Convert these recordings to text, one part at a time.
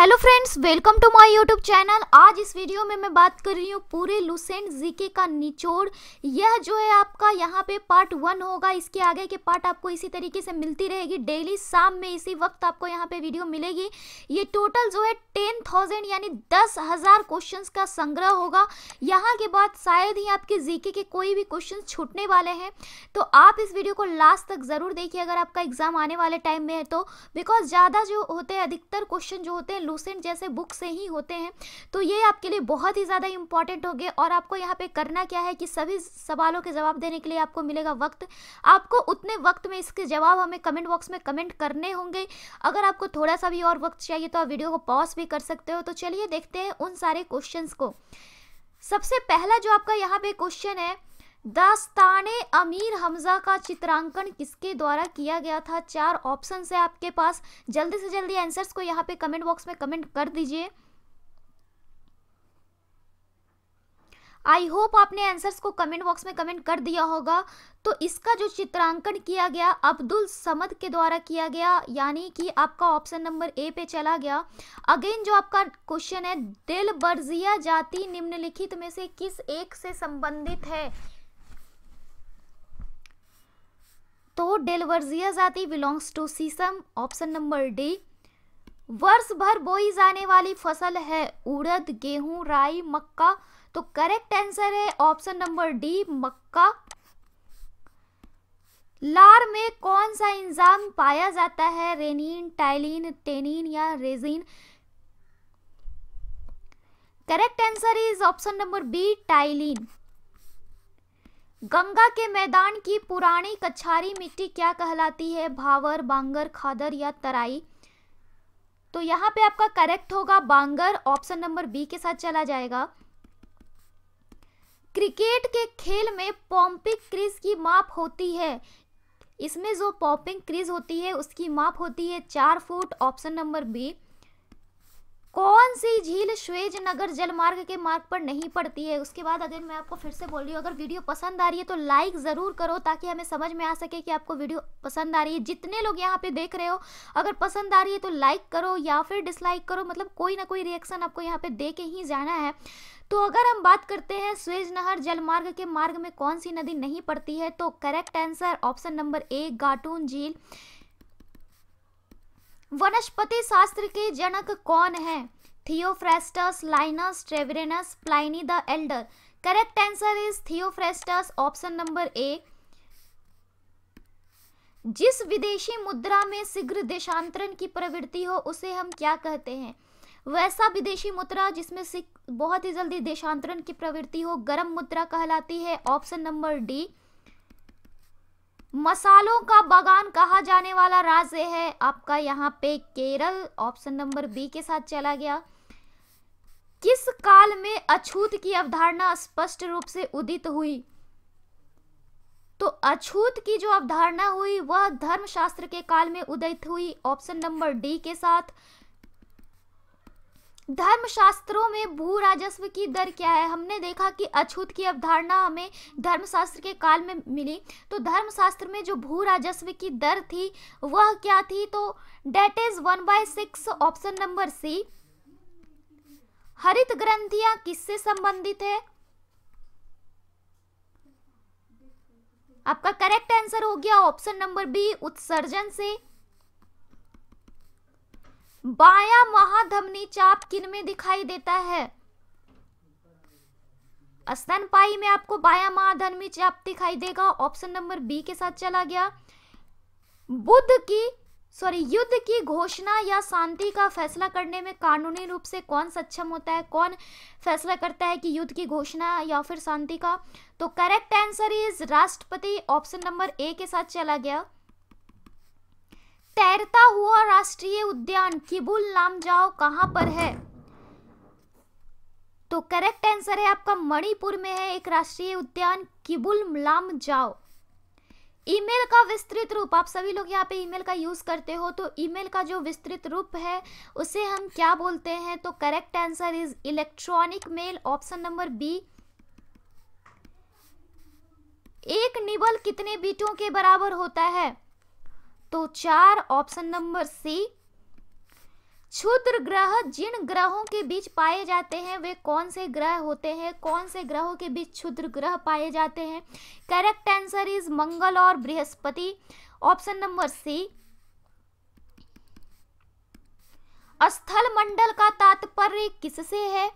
hello friends welcome to my YouTube channel आज इस video में मैं बात कर रही हूँ पूरे लुसेंट जीके का निचोड़ यह जो है आपका यहाँ पे पार्ट वन होगा इसके आगे के पार्ट आपको इसी तरीके से मिलती रहेगी डेली शाम में इसी वक्त आपको यहाँ पे वीडियो मिलेगी ये टोटल जो है टेन थाउजेंड यानी दस हज़ार क्वेश्चन का संग्रह होगा यहाँ के बाद शायद ही आपके जी के कोई भी क्वेश्चन छूटने वाले हैं तो आप इस वीडियो को लास्ट तक ज़रूर देखिए अगर आपका एग्ज़ाम आने वाले टाइम में है तो बिकॉज ज़्यादा जो होते हैं अधिकतर क्वेश्चन जो होते हैं लूसेंट जैसे बुक से ही होते हैं तो ये आपके लिए बहुत ही ज़्यादा इंपॉर्टेंट होंगे और आपको यहाँ पे करना क्या है कि सभी सवालों के जवाब देने के लिए आपको मिलेगा वक्त आपको उतने वक्त में इसके जवाब हमें कमेंट बॉक्स में कमेंट करने होंगे अगर आपको थोड़ा सा भी और वक्त चाहिए तो आप वीडियो को पॉज भी कर सकते हो तो चलिए देखते हैं उन सारे क्वेश्चन को सबसे पहला जो आपका यहाँ पे क्वेश्चन है दास्तान अमीर हमजा का चित्रांकन किसके द्वारा किया गया था चार ऑप्शन है आपके पास जल्दी से जल्दी आंसर्स को यहाँ पे कमेंट बॉक्स में कमेंट कर दीजिए आई होप आपने आंसर्स को कमेंट बॉक्स में कमेंट कर दिया होगा तो इसका जो चित्रांकन किया गया अब्दुल समद के द्वारा किया गया यानी कि आपका ऑप्शन नंबर ए पे चला गया अगेन जो आपका क्वेश्चन है दिल बर्जिया जाति निम्नलिखित में से किस एक से संबंधित है तो डेलवर्जिया जाति बिलोंग्स टू सीसम ऑप्शन नंबर डी वर्ष भर बोई जाने वाली फसल है उड़द गेहूं राई मक्का तो करेक्ट आंसर है ऑप्शन नंबर डी मक्का लार में कौन सा इंजाम पाया जाता है रेनिन टाइलिन टेनिन या resin correct answer is option number B ptyalin गंगा के मैदान की पुरानी कछारी मिट्टी क्या कहलाती है भावर बांगर खादर या तराई तो यहाँ पे आपका करेक्ट होगा बांगर ऑप्शन नंबर बी के साथ चला जाएगा क्रिकेट के खेल में पॉम्पिक क्रीज की माप होती है इसमें जो पॉम्पिंग क्रीज होती है उसकी माप होती है चार फुट ऑप्शन नंबर बी कौन सी झील श्वेज नगर जलमार्ग के मार्ग पर नहीं पड़ती है उसके बाद अगर मैं आपको फिर से बोल रही हूँ अगर वीडियो पसंद आ रही है तो लाइक ज़रूर करो ताकि हमें समझ में आ सके कि आपको वीडियो पसंद आ रही है जितने लोग यहाँ पे देख रहे हो अगर पसंद आ रही है तो लाइक करो या फिर डिसलाइक करो मतलब कोई ना कोई रिएक्शन आपको यहाँ पे दे के ही जाना है तो अगर हम बात करते हैं स्वेज नहर जलमार्ग के मार्ग में कौन सी नदी नहीं पड़ती है तो correct answer option number A Gatun झील वनस्पति शास्त्र के जनक कौन है Theophrastus Linnaeus Treviranus Pliny the elder correct answer is Theophrastus option number A जिस विदेशी मुद्रा में शीघ्र देशांतरण की प्रवृत्ति हो उसे हम क्या कहते हैं वैसा विदेशी मुद्रा जिसमें बहुत ही जल्दी देशांतरण की प्रवृत्ति हो गर्म मुद्रा कहलाती है ऑप्शन नंबर डी मसालों का बागान कहा जाने वाला राज्य है आपका यहाँ पे केरल ऑप्शन नंबर बी के साथ चला गया किस काल में अछूत की अवधारणा स्पष्ट रूप से उदित हुई तो अछूत की जो अवधारणा हुई वह धर्मशास्त्र के काल में उदित हुई ऑप्शन नंबर डी के साथ धर्म शास्त्रों में भू राजस्व की दर क्या है हमने देखा कि अछूत की अवधारणा हमें धर्मशास्त्र के काल में मिली तो धर्मशास्त्र में जो भू राजस्व की दर थी वह क्या थी तो date is one by six option number C हरित ग्रंथियां किससे संबंधित है आपका करेक्ट आंसर हो गया ऑप्शन नंबर बी उत्सर्जन से बाया महाधमनी चाप किन में दिखाई देता है स्तनपाई में आपको बाया महाधमनी चाप दिखाई देगा ऑप्शन नंबर बी के साथ चला गया बुद्ध की सॉरी युद्ध की घोषणा या शांति का फैसला करने में कानूनी रूप से कौन सक्षम होता है कौन फैसला करता है कि युद्ध की घोषणा या फिर शांति का तो करेक्ट आंसर इज राष्ट्रपति ऑप्शन नंबर ए के साथ चला गया तैरता हुआ राष्ट्रीय उद्यान किबुल नाम जाओ कहाँ पर है तो करेक्ट आंसर है आपका मणिपुर में है एक राष्ट्रीय उद्यान किबुल लाम जाओ ईमेल का विस्तृत रूप आप सभी लोग यहाँ पे ईमेल का यूज़ करते हो तो ईमेल का जो विस्तृत रूप है उसे हम क्या बोलते हैं तो correct answer is electronic mail option number B एक निबल कितने बीटों के बराबर होता है तो चार ऑप्शन नंबर सी क्षुद्र ग्रह जिन ग्रहों के बीच पाए जाते हैं वे कौन से ग्रह होते हैं कौन से ग्रहों के बीच क्षुद्र ग्रह पाए जाते हैं करेक्ट आंसर इज मंगल और बृहस्पति ऑप्शन नंबर सी स्थल मंडल का तात्पर्य किससे है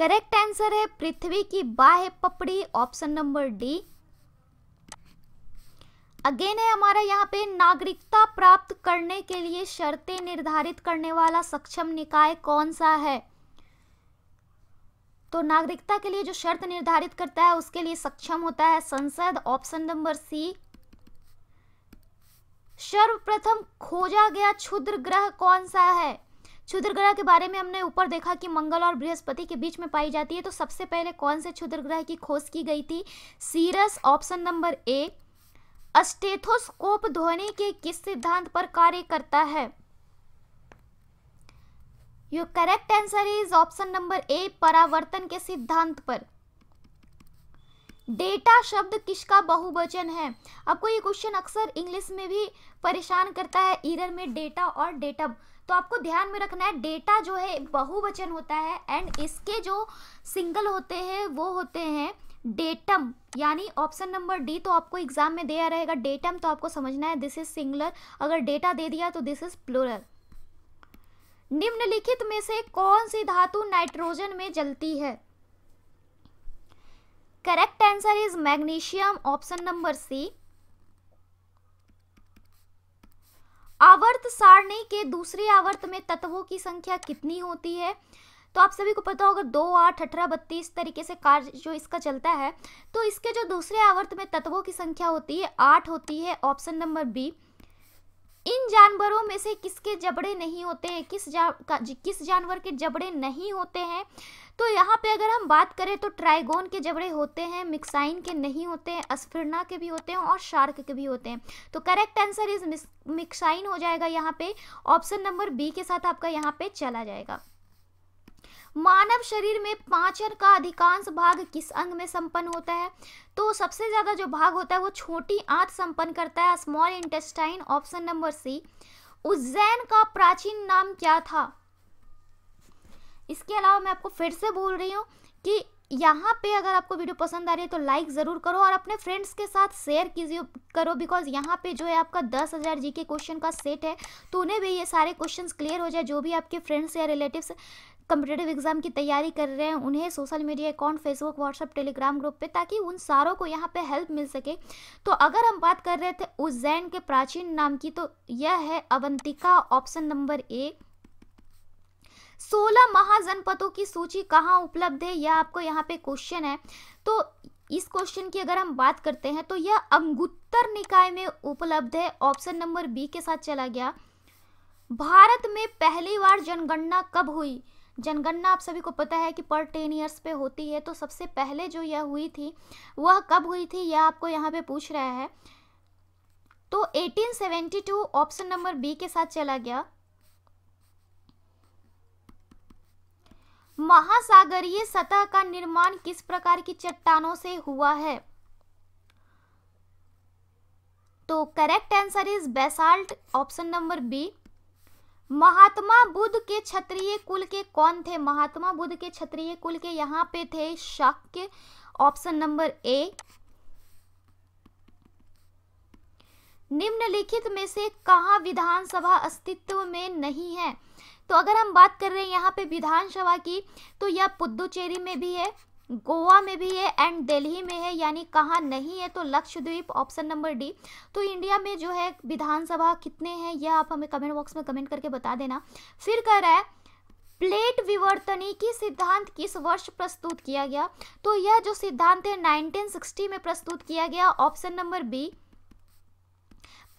करेक्ट आंसर है पृथ्वी की बाह्य पपड़ी ऑप्शन नंबर डी अगेन है हमारा यहाँ पे नागरिकता प्राप्त करने के लिए शर्तें निर्धारित करने वाला सक्षम निकाय कौन सा है तो नागरिकता के लिए जो शर्त निर्धारित करता है उसके लिए सक्षम होता है संसद ऑप्शन नंबर सी सर्वप्रथम खोजा गया क्षुद्र ग्रह कौन सा है क्षुद्र ग्रह के बारे में हमने ऊपर देखा कि मंगल और बृहस्पति के बीच में पाई जाती है तो सबसे पहले कौन से क्षुद्र ग्रह की खोज की गई थी Ceres option number A stethoscope ध्वनि के किस सिद्धांत पर कार्य करता है your correct answer is option number A परावर्तन के सिद्धांत पर डेटा शब्द किसका बहुवचन है आपको ये क्वेश्चन अक्सर इंग्लिश में भी परेशान करता है ईरर में डेटा और डेटा तो आपको ध्यान में रखना है डेटा जो है बहुवचन होता है एंड इसके जो सिंगल होते हैं वो होते हैं डेटम यानी ऑप्शन नंबर डी तो आपको एग्जाम में दिया रहेगा डेटम तो आपको समझना है दिस इज सिंगलर अगर डेटा दे दिया तो दिस इज प्लोरल निम्नलिखित में से कौन सी धातु नाइट्रोजन में जलती है correct answer is magnesium option number C आवर्त सारणी के दूसरे आवर्त में तत्वों की संख्या कितनी होती है तो आप सभी को पता होगा दो आठ अठारह बत्तीस तरीके से कार्य जो इसका चलता है तो इसके जो दूसरे आवर्त में तत्वों की संख्या होती है आठ होती है ऑप्शन नंबर बी इन जानवरों में से किसके जबड़े नहीं होते हैं किस जा किस जानवर के जबड़े नहीं होते हैं तो यहाँ पे अगर हम बात करें तो ट्राइगोन के जबड़े होते हैं मिक्साइन के नहीं होते हैं अस्फिरना के भी होते हैं और शार्क के भी होते हैं तो करेक्ट आंसर इज मिक्साइन हो जाएगा यहाँ पे ऑप्शन नंबर बी के साथ आपका यहाँ पे चला जाएगा मानव शरीर में पाचन का अधिकांश भाग किस अंग में संपन्न होता है तो सबसे ज़्यादा जो भाग होता है वो छोटी आंत संपन्न करता है small intestine option number C Ujjain का प्राचीन नाम क्या था इसके अलावा मैं आपको फिर से बोल रही हूँ कि यहाँ पे अगर आपको वीडियो पसंद आ रही है तो लाइक ज़रूर करो और अपने फ्रेंड्स के साथ शेयर कीजिए करो बिकॉज यहाँ पे जो है आपका दस हज़ार जी के क्वेश्चन का सेट है तो उन्हें भी ये सारे क्वेश्चन क्लियर हो जाए जो भी आपके फ्रेंड्स या रिलेटिव्स कम्पिटेटिव एग्ज़ाम की तैयारी कर रहे हैं उन्हें social media account Facebook WhatsApp Telegram group पे ताकि उन सारों को यहाँ पे हेल्प मिल सके तो अगर हम बात कर रहे थे उज्जैन के प्राचीन नाम की तो यह है अवंतिका ऑप्शन नंबर ए सोलह महाजनपदों की सूची कहाँ उपलब्ध है यह आपको यहाँ पे क्वेश्चन है तो इस क्वेश्चन की अगर हम बात करते हैं तो यह अंगुत्तर निकाय में उपलब्ध है ऑप्शन नंबर बी के साथ चला गया भारत में पहली बार जनगणना कब हुई जनगणना आप सभी को पता है कि पर टेन ईयर्स पे होती है तो सबसे पहले जो यह हुई थी वह कब हुई थी यह आपको यहाँ पे पूछ रहा है तो 1872 ऑप्शन नंबर बी के साथ चला गया महासागरीय सतह का निर्माण किस प्रकार की चट्टानों से हुआ है तो correct answer is basalt option number B Mahatma Buddha के क्षत्रिय कुल के कौन थे महात्मा बुद्ध के क्षत्रिय कुल के यहाँ पे थे शक्य ऑप्शन नंबर ए निम्नलिखित में से कहा विधानसभा अस्तित्व में नहीं है तो अगर हम बात कर रहे हैं यहाँ पे विधानसभा की तो यह पुद्दुचेरी में भी है गोवा में भी है एंड दिल्ली में है यानी कहाँ नहीं है तो लक्षद्वीप ऑप्शन नंबर डी तो इंडिया में जो है विधानसभा कितने हैं यह आप हमें कमेंट बॉक्स में कमेंट करके बता देना फिर कह रहा है प्लेट विवर्तनी की सिद्धांत किस वर्ष प्रस्तुत किया गया तो यह जो सिद्धांत है 1960 में प्रस्तुत किया गया ऑप्शन नंबर बी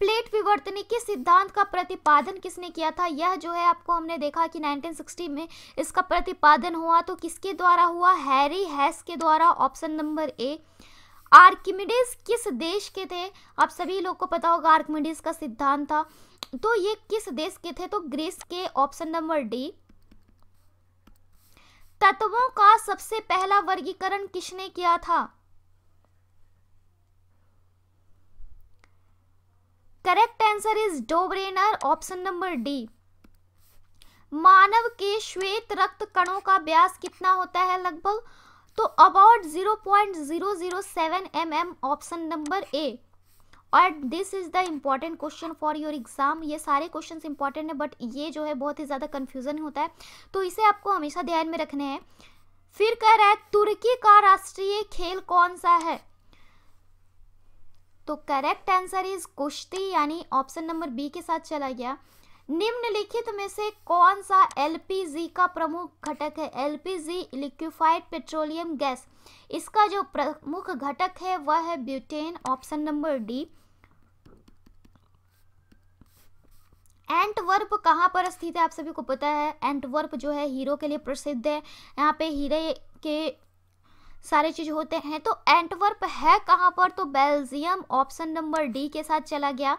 प्लेट विवर्तनी के सिद्धांत का प्रतिपादन किसने किया था यह जो है आपको हमने देखा कि 1960 में इसका प्रतिपादन हुआ तो किसके द्वारा हुआ हैरी हैस के द्वारा ऑप्शन नंबर ए आर्किमिडीज किस देश के थे आप सभी लोग को पता होगा आर्किमिडीज का सिद्धांत था तो ये किस देश के थे तो ग्रीस के ऑप्शन नंबर डी तत्वों का सबसे पहला वर्गीकरण किसने किया था correct answer is Dobereiner option number D मानव के श्वेत रक्त कणों का व्यास कितना होता है लगभग तो about 0.007 M option number A और this is the important question for your exam ये सारे क्वेश्चन इंपॉर्टेंट हैं बट ये जो है बहुत ही ज़्यादा कन्फ्यूज़न होता है तो इसे आपको हमेशा ध्यान में रखने हैं फिर कह रहा है तुर्की का राष्ट्रीय खेल कौन सा है तो करेक्ट आंसर इज कुश्ती यानी ऑप्शन नंबर बी के साथ चला गया निम्नलिखित में से कौन सा एलपीजी का प्रमुख घटक है एलपीजी लिक्विफाइड पेट्रोलियम गैस इसका जो प्रमुख घटक है वह है butane option number D Antwerp कहाँ पर स्थित है आप सभी को पता है एंटवर्प जो है हीरो के लिए प्रसिद्ध है यहाँ पे हीरे के सारे चीज़ होते हैं तो एंटवर्प है कहाँ पर तो बेल्जियम ऑप्शन नंबर डी के साथ चला गया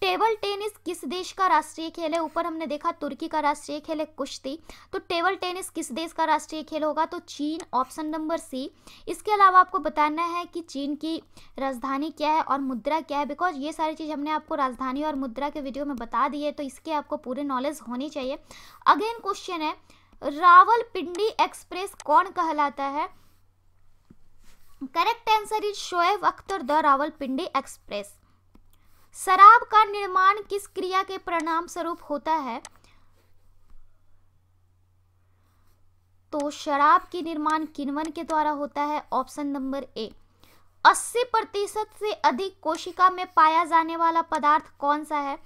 टेबल टेनिस किस देश का राष्ट्रीय खेल है ऊपर हमने देखा तुर्की का राष्ट्रीय खेल है कुश्ती तो टेबल टेनिस किस देश का राष्ट्रीय खेल होगा तो चीन ऑप्शन नंबर सी इसके अलावा आपको बताना है कि चीन की राजधानी क्या है और मुद्रा क्या है बिकॉज ये सारी चीज़ हमने आपको राजधानी और मुद्रा के वीडियो में बता दी है तो इसके आपको पूरे नॉलेज होनी चाहिए अगेन क्वेश्चन है रावल एक्सप्रेस कौन कहलाता है correct answer is Shoaib Akhtar the Rawalpindi express शराब का निर्माण किस क्रिया के परिणाम स्वरूप होता है तो शराब के निर्माण किनवन के द्वारा होता है ऑप्शन नंबर ए 80 प्रतिशत से अधिक कोशिका में पाया जाने वाला पदार्थ कौन सा है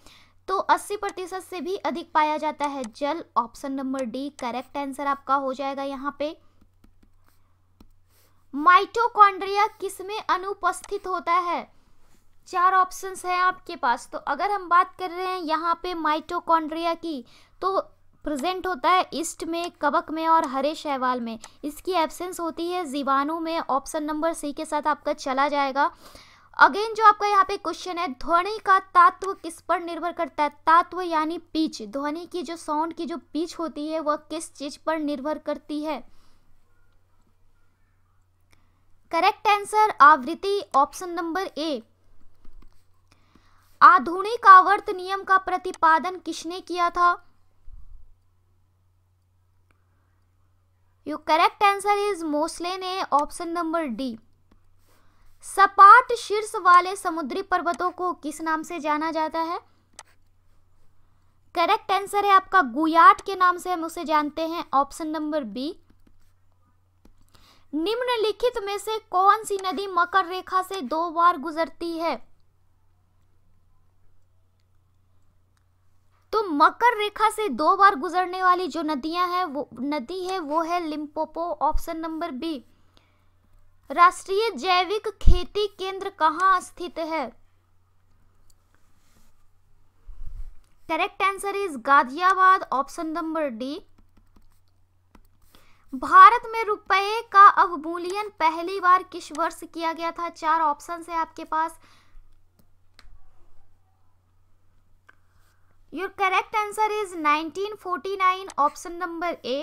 तो 80 प्रतिशत से भी अधिक पाया जाता है जल option number D correct answer आपका हो जाएगा यहाँ पे माइटोकॉन्ड्रिया किसमें अनुपस्थित होता है चार ऑप्शंस हैं आपके पास तो अगर हम बात कर रहे हैं यहाँ पे माइटोकॉन्ड्रिया की तो प्रेजेंट होता है ईस्ट में कबक में और हरे शैवाल में इसकी एब्सेंस होती है जीवाणु में ऑप्शन नंबर सी के साथ आपका चला जाएगा अगेन जो आपका यहाँ पे क्वेश्चन है ध्वनि का तात्व किस पर निर्भर करता है तात्व यानी पीच ध्वनि की जो साउंड की जो पीच होती है वह किस चीज़ पर निर्भर करती है करेक्ट आंसर आवृत्ति ऑप्शन नंबर ए आधुनिक आवर्त नियम का प्रतिपादन किसने किया था you correct answer is Moseley ने ऑप्शन नंबर डी सपाट शीर्ष वाले समुद्री पर्वतों को किस नाम से जाना जाता है करेक्ट आंसर है आपका गुयाट के नाम से हम उसे जानते हैं ऑप्शन नंबर बी निम्नलिखित में से कौन सी नदी मकर रेखा से दो बार गुजरती है तो मकर रेखा से दो बार गुजरने वाली जो नदियां हैं वो नदी है वो है लिम्पोपो ऑप्शन नंबर बी राष्ट्रीय जैविक खेती केंद्र कहाँ स्थित है correct answer is Ghaziabad option number D Bharat में रुपए का अवमूल्यन पहली बार किस वर्ष किया गया था चार ऑप्शन है आपके पास your correct answer is 1949 option number A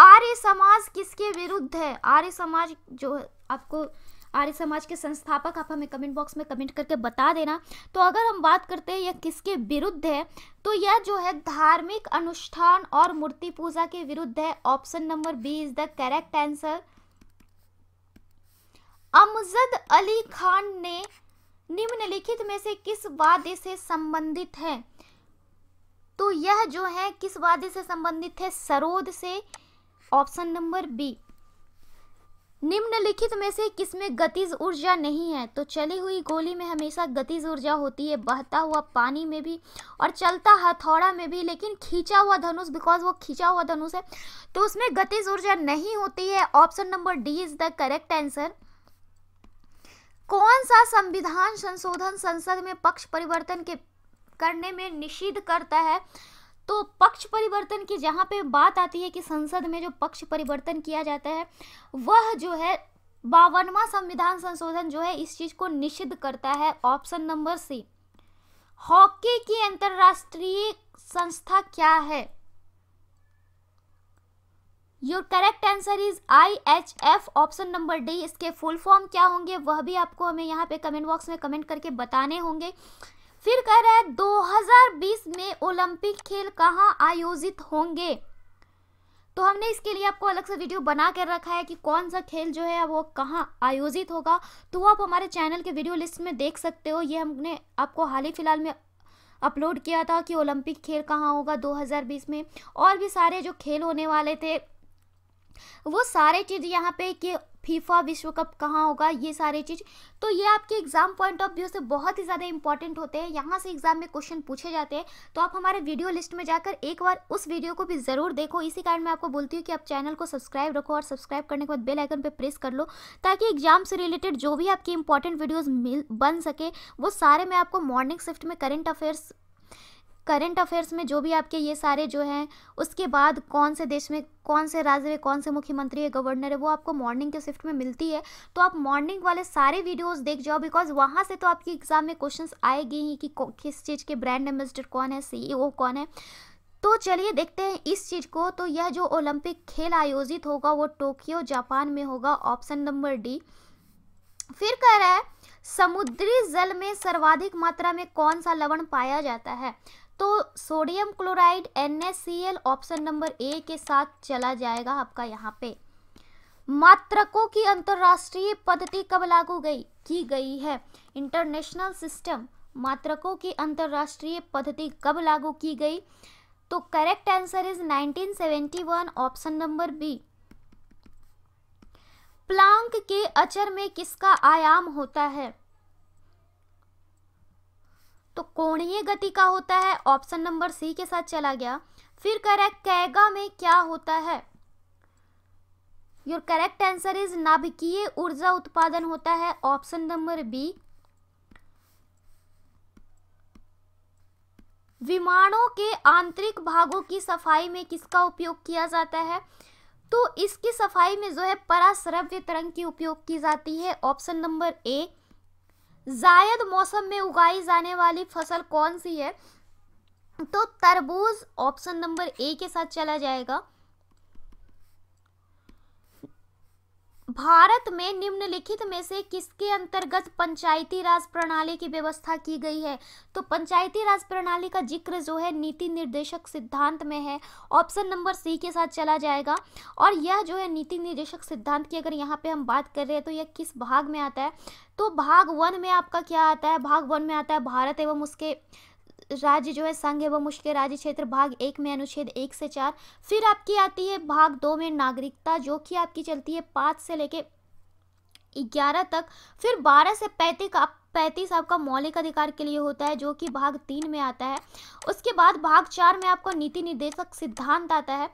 Arya Samaj किसके विरुद्ध है आर्य समाज जो आपको आर्य समाज के संस्थापक आप हमें कमेंट बॉक्स में कमेंट करके बता देना तो अगर हम बात करते हैं यह किसके विरुद्ध है तो यह जो है धार्मिक अनुष्ठान और मूर्ति पूजा के विरुद्ध है option number B is the correct answer Amjad Ali Khan ने निम्नलिखित में से किस वादे से संबंधित है तो यह जो है किस वादे से संबंधित है सरोद से ऑप्शन नंबर बी निम्नलिखित में से किसमें गतिज ऊर्जा नहीं है तो चली हुई गोली में हमेशा गतिज ऊर्जा होती है बहता हुआ पानी में भी और चलता हथौड़ा में भी लेकिन खींचा हुआ धनुष बिकॉज वो खींचा हुआ धनुष है तो उसमें गतिज ऊर्जा नहीं होती है option number D is the correct answer कौन सा संविधान संशोधन संसद में पक्ष परिवर्तन के करने में निषिद्ध करता है तो पक्ष परिवर्तन की जहाँ पे बात आती है कि संसद में जो पक्ष परिवर्तन किया जाता है वह जो है बावनवा संविधान संशोधन जो है इस चीज़ को निषिद्ध करता है ऑप्शन नंबर सी हॉकी की अंतरराष्ट्रीय संस्था क्या है your correct answer is I H F option number D इसके फुल फॉर्म क्या होंगे वह भी आपको हमें यहाँ पे कमेंट बॉक्स में कमेंट करके बताने होंगे फिर कह रहे हैं 2020 में ओलंपिक खेल कहाँ आयोजित होंगे तो हमने इसके लिए आपको अलग से वीडियो बना कर रखा है कि कौन सा खेल जो है वो कहाँ आयोजित होगा तो आप हमारे चैनल के वीडियो लिस्ट में देख सकते हो ये हमने आपको हाल ही फिलहाल में अपलोड किया था कि ओलंपिक खेल कहाँ होगा 2020 में और भी सारे जो खेल होने वाले थे वो सारे चीज़ यहाँ पे कि फीफा विश्व कप कहाँ होगा ये सारे चीज़ तो ये आपके एग्ज़ाम पॉइंट ऑफ व्यू से बहुत ही ज़्यादा इंपॉर्टेंट होते हैं यहाँ से एग्ज़ाम में क्वेश्चन पूछे जाते हैं तो आप हमारे वीडियो लिस्ट में जाकर एक बार उस वीडियो को भी ज़रूर देखो इसी कारण मैं आपको बोलती हूँ कि आप चैनल को सब्सक्राइब रखो और सब्सक्राइब करने के बाद बेल आइकन पर प्रेस कर लो ताकि एग्ज़ाम से रिलेटेड जो भी आपकी इंपॉर्टेंट वीडियोज़ मिल बन सके वो सारे मैं आपको मॉर्निंग शिफ्ट में करेंट अफेयर्स करंट अफेयर्स में जो भी आपके ये सारे जो हैं उसके बाद कौन से देश में कौन से राज्य में कौन से मुख्यमंत्री है गवर्नर है वो आपको मॉर्निंग के शिफ्ट में मिलती है तो आप मॉर्निंग वाले सारे वीडियोस देख जाओ बिकॉज वहाँ से तो आपकी एग्जाम में क्वेश्चंस आएगी ही कि किस चीज़ के ब्रांड एम्बेसडर कौन है सी e कौन है तो चलिए देखते हैं इस चीज़ को तो यह जो ओलंपिक खेल आयोजित होगा वो टोक्यो जापान में होगा ऑप्शन नंबर डी फिर कह रहा है समुद्री जल में सर्वाधिक मात्रा में कौन सा लवण पाया जाता है तो sodium chloride N option number A के साथ चला जाएगा आपका यहाँ पे मात्रकों की अंतर्राष्ट्रीय पद्धति कब लागू गई की गई है इंटरनेशनल सिस्टम मात्रकों की अंतर्राष्ट्रीय पद्धति कब लागू की गई तो correct answer is 1971 option number B Planck के अचर में किसका आयाम होता है तो कोणीय गति का होता है ऑप्शन नंबर सी के साथ चला गया फिर करेक्ट कैगा में क्या होता है योर करेक्ट आंसर इज नाभिकीय ऊर्जा उत्पादन होता है ऑप्शन नंबर बी विमानों के आंतरिक भागों की सफाई में किसका उपयोग किया जाता है तो इसकी सफाई में जो है परास्रव्य तरंग की उपयोग की जाती है ऑप्शन नंबर ए जायद मौसम में उगाई जाने वाली फसल कौन सी है तो तरबूज ऑप्शन नंबर ए के साथ चला जाएगा भारत में निम्नलिखित में से किसके अंतर्गत पंचायती राज प्रणाली की व्यवस्था की गई है तो पंचायती राज प्रणाली का जिक्र जो है नीति निर्देशक सिद्धांत में है ऑप्शन नंबर सी के साथ चला जाएगा और यह जो है नीति निर्देशक सिद्धांत की अगर यहाँ पे हम बात कर रहे हैं तो यह किस भाग में आता है तो भाग वन में आपका क्या आता है भाग वन में आता है भारत एवं उसके राज्य जो है संघ एवं मुश्किल राज्य क्षेत्र भाग एक में अनुच्छेद एक से चार फिर आपकी आती है भाग दो में नागरिकता जो कि आपकी चलती है पाँच से लेके ग्यारह तक फिर बारह से पैंतीस आप पैंतीस आपका मौलिक अधिकार के लिए होता है जो कि भाग तीन में आता है उसके बाद भाग चार में आपका नीति निर्देशक सिद्धांत आता है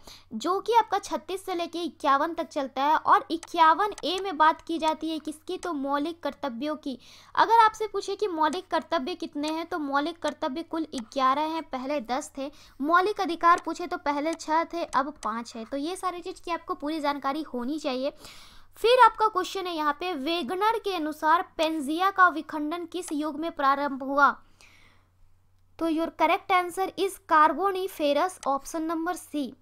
जो कि आपका छत्तीस से लेकर इक्यावन तक चलता है और इक्यावन ए में बात की जाती है किसकी तो मौलिक कर्तव्यों की अगर आपसे पूछे कि मौलिक कर्तव्य कितने हैं तो मौलिक कर्तव्य कुल ग्यारह हैं पहले दस थे मौलिक अधिकार पूछे तो पहले छः थे अब पाँच है तो ये सारी चीज़ की आपको पूरी जानकारी होनी चाहिए फिर आपका क्वेश्चन है यहाँ पे वेगनर के अनुसार पेंजिया का विखंडन किस युग में प्रारंभ हुआ तो your correct answer is Carboniferous option number C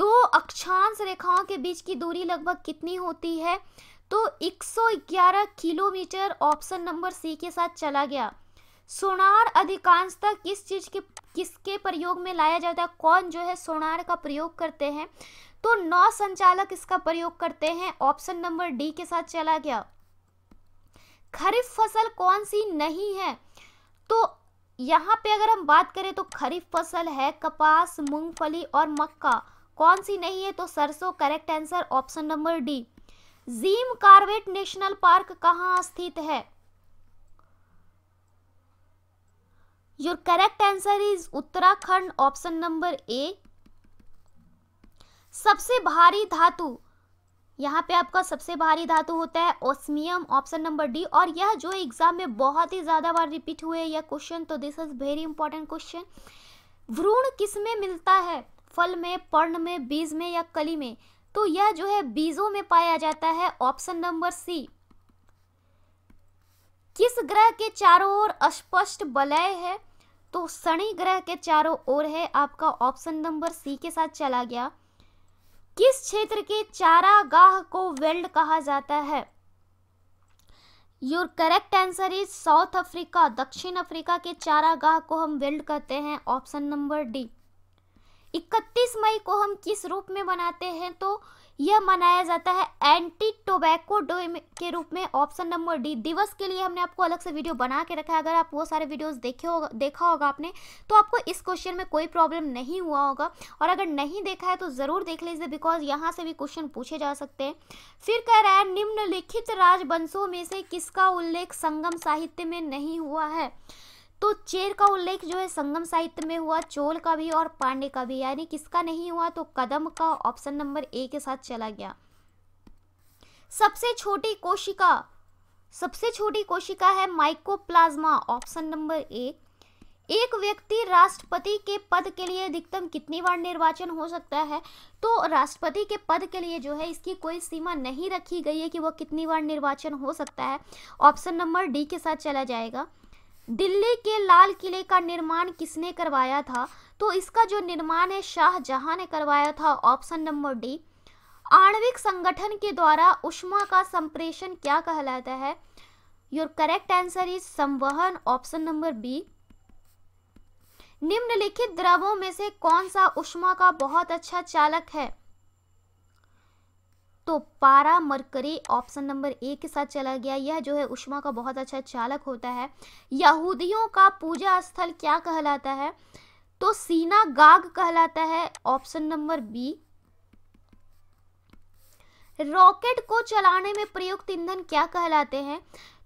दो अक्षांश रेखाओं के बीच की दूरी लगभग कितनी होती है तो 111 किलोमीटर ऑप्शन नंबर सी के साथ चला गया सोनार अधिकांशतः किस चीज के किसके प्रयोग में लाया जाता है कौन जो है सोनार का प्रयोग करते हैं तो नौ संचालक इसका प्रयोग करते हैं ऑप्शन नंबर डी के साथ चला गया खरीफ फसल कौन सी नहीं है तो यहाँ पे अगर हम बात करें तो खरीफ फसल है कपास मूंगफली और मक्का कौन सी नहीं है तो सरसों correct answer option number D Jim Corbett national park कहाँ स्थित है your correct answer is Uttarakhand option number A सबसे भारी धातु यहाँ पे आपका सबसे भारी धातु होता है ओस्मियम ऑप्शन नंबर डी और यह जो एग्जाम में बहुत ही ज़्यादा बार रिपीट हुए यह क्वेश्चन तो this is very important question भ्रूण किस में मिलता है फल में पर्ण में बीज में या कली में तो यह जो है बीजों में पाया जाता है ऑप्शन नंबर सी किस ग्रह के चारों ओर अस्पष्ट बलय है तो शनि ग्रह के चारों ओर है आपका ऑप्शन नंबर सी के साथ चला गया किस क्षेत्र के चारागाह को वेल्ड कहा जाता है your correct answer is South Africa दक्षिण अफ्रीका के चारागाह को हम वेल्ड कहते हैं ऑप्शन नंबर डी 31 मई को हम किस रूप में मनाते हैं तो यह मनाया जाता है एंटी टोबैको डे के रूप में ऑप्शन नंबर डी दिवस के लिए हमने आपको अलग से वीडियो बना के रखा है अगर आप वो सारे वीडियोस देखे होगा देखा होगा आपने तो आपको इस क्वेश्चन में कोई प्रॉब्लम नहीं हुआ होगा और अगर नहीं देखा है तो ज़रूर देख लीजिए बिकॉज यहाँ से भी क्वेश्चन पूछे जा सकते हैं फिर कह रहा है निम्नलिखित राजवंशों में से किसका उल्लेख संगम साहित्य में नहीं हुआ है तो चेर का उल्लेख जो है संगम साहित्य में हुआ चोल का भी और पांडे का भी यानी किसका नहीं हुआ तो कदम का ऑप्शन नंबर ए के साथ चला गया सबसे छोटी कोशिका सबसे छोटी कोशिका है माइकोप्लाज्मा ऑप्शन नंबर ए एक व्यक्ति राष्ट्रपति के पद के लिए अधिकतम कितनी बार निर्वाचन हो सकता है तो राष्ट्रपति के पद के लिए जो है इसकी कोई सीमा नहीं रखी गई है कि वह कितनी बार निर्वाचन हो सकता है ऑप्शन नंबर डी के साथ चला जाएगा दिल्ली के लाल किले का निर्माण किसने करवाया था तो इसका जो निर्माण है शाहजहां ने करवाया था ऑप्शन नंबर डी आणविक संगठन के द्वारा उष्मा का संप्रेषण क्या कहलाता है योर करेक्ट आंसर इज संवहन ऑप्शन नंबर बी निम्नलिखित द्रवों में से कौन सा उष्मा का बहुत अच्छा चालक है तो पारा मरकरी ऑप्शन नंबर ए के साथ चला गया यह जो है उष्मा का बहुत अच्छा चालक होता है यहूदियों का पूजा स्थल क्या कहलाता है तो सीना गाग कहलाता है ऑप्शन नंबर बी रॉकेट को चलाने में प्रयुक्त ईंधन क्या कहलाते हैं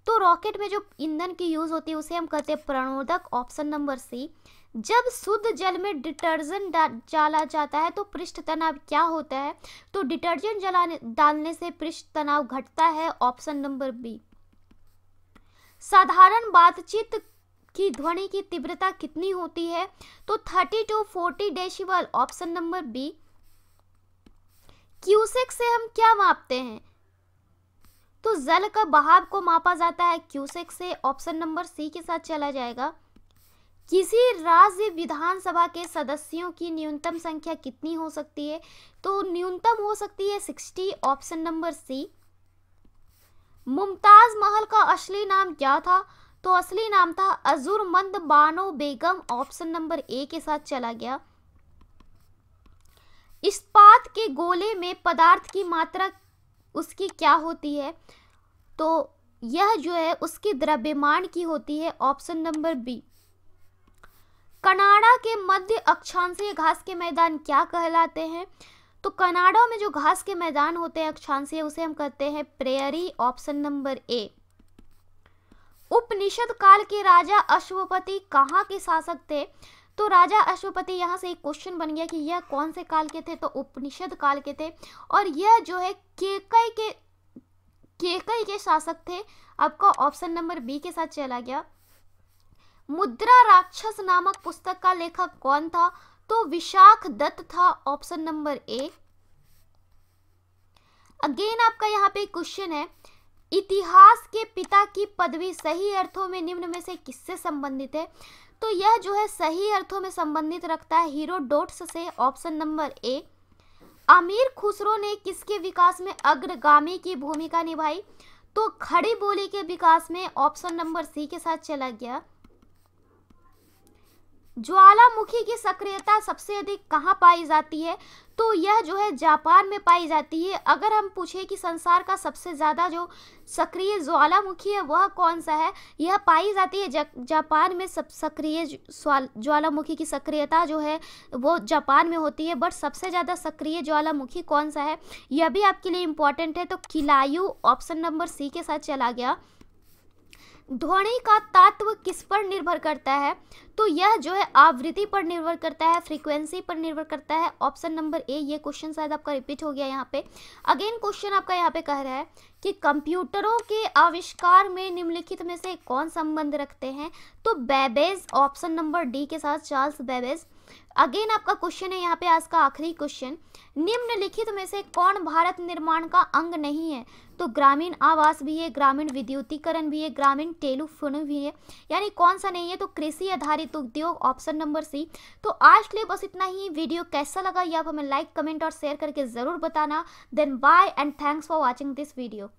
तो रॉकेट में जो ईंधन की यूज़ होती है उसे हम कहते हैं प्रणोदक ऑप्शन नंबर सी जब शुद्ध जल में डिटर्जेंट डाला जाता है तो पृष्ठ तनाव क्या होता है तो डिटर्जेंट जलाने डालने से पृष्ठ तनाव घटता है ऑप्शन नंबर बी साधारण बातचीत की ध्वनि की तीव्रता कितनी होती है तो 30 to 40 decibel option number B cusec से हम क्या मापते हैं तो जल का बहाव को मापा जाता है क्यूसेक से ऑप्शन नंबर सी के साथ चला जाएगा किसी राज्य विधानसभा के सदस्यों की न्यूनतम संख्या कितनी हो सकती है तो न्यूनतम हो सकती है sixty option number C Mumtaz Mahal का असली नाम क्या था तो असली नाम था Arjumand Bano Begum option number A के साथ चला गया इस्पात के गोले में पदार्थ की मात्रा उसकी क्या होती है तो यह जो है उसकी द्रव्यमान की होती है ऑप्शन नंबर बी कनाडा के मध्य अक्षांशीय घास के मैदान क्या कहलाते हैं तो कनाडा में जो घास के मैदान होते हैं अक्षांशीय उसे हम कहते हैं प्रेयरी ऑप्शन नंबर ए उपनिषद काल के राजा अश्वपति कहाँ के शासक थे तो राजा अश्वपति यहाँ से एक क्वेश्चन बन गया कि यह कौन से काल के थे तो उपनिषद काल के थे और यह जो है केकई के केकई के शासक थे आपका ऑप्शन नंबर बी के साथ चला गया मुद्रा राक्षस नामक पुस्तक का लेखक कौन था तो विशाख दत्त था ऑप्शन नंबर ए अगेन आपका यहाँ पे क्वेश्चन है इतिहास के पिता की पदवी सही अर्थों में निम्न में से किससे संबंधित है तो यह जो है सही अर्थों में संबंधित रखता है हीरोडोट्स से option number A Amir Khusro ने किसके विकास में अग्रगामी की भूमिका निभाई तो खड़ी बोली के विकास में ऑप्शन नंबर सी के साथ चला गया ज्वालामुखी की सक्रियता सबसे अधिक कहाँ पाई जाती है तो यह जो है जापान में पाई जाती है अगर हम पूछें कि संसार का सबसे ज़्यादा जो सक्रिय ज्वालामुखी है वह कौन सा है यह पाई जाती है जा, जापान में सब सक्रिय ज्वालामुखी की सक्रियता जो है वो जापान में होती है बट सबसे ज़्यादा सक्रिय ज्वालामुखी कौन सा है यह भी आपके लिए इम्पॉर्टेंट है तो किलायु ऑप्शन नंबर सी के साथ चला गया ध्वनि का तत्व किस पर निर्भर करता है तो यह जो है आवृत्ति पर निर्भर करता है फ्रीक्वेंसी पर निर्भर करता है ऑप्शन नंबर ए ये क्वेश्चन शायद आपका रिपीट हो गया यहाँ पे अगेन क्वेश्चन आपका यहाँ पे कह रहा है कि कंप्यूटरों के आविष्कार में निम्नलिखित में से कौन संबंध रखते हैं तो बेबेज ऑप्शन नंबर डी के साथ चार्ल्स बेबेज अगेन आपका क्वेश्चन है यहाँ पे आज का आखिरी क्वेश्चन निम्नलिखित में से कौन भारत निर्माण का अंग नहीं है तो ग्रामीण आवास भी है ग्रामीण विद्युतीकरण भी है ग्रामीण टेलीफोन भी है यानी कौन सा नहीं है तो कृषि आधारित उद्योग ऑप्शन नंबर सी तो आज के लिए बस इतना ही वीडियो कैसा लगा ये आप हमें लाइक कमेंट और शेयर करके ज़रूर बताना then bye and thanks for watching this video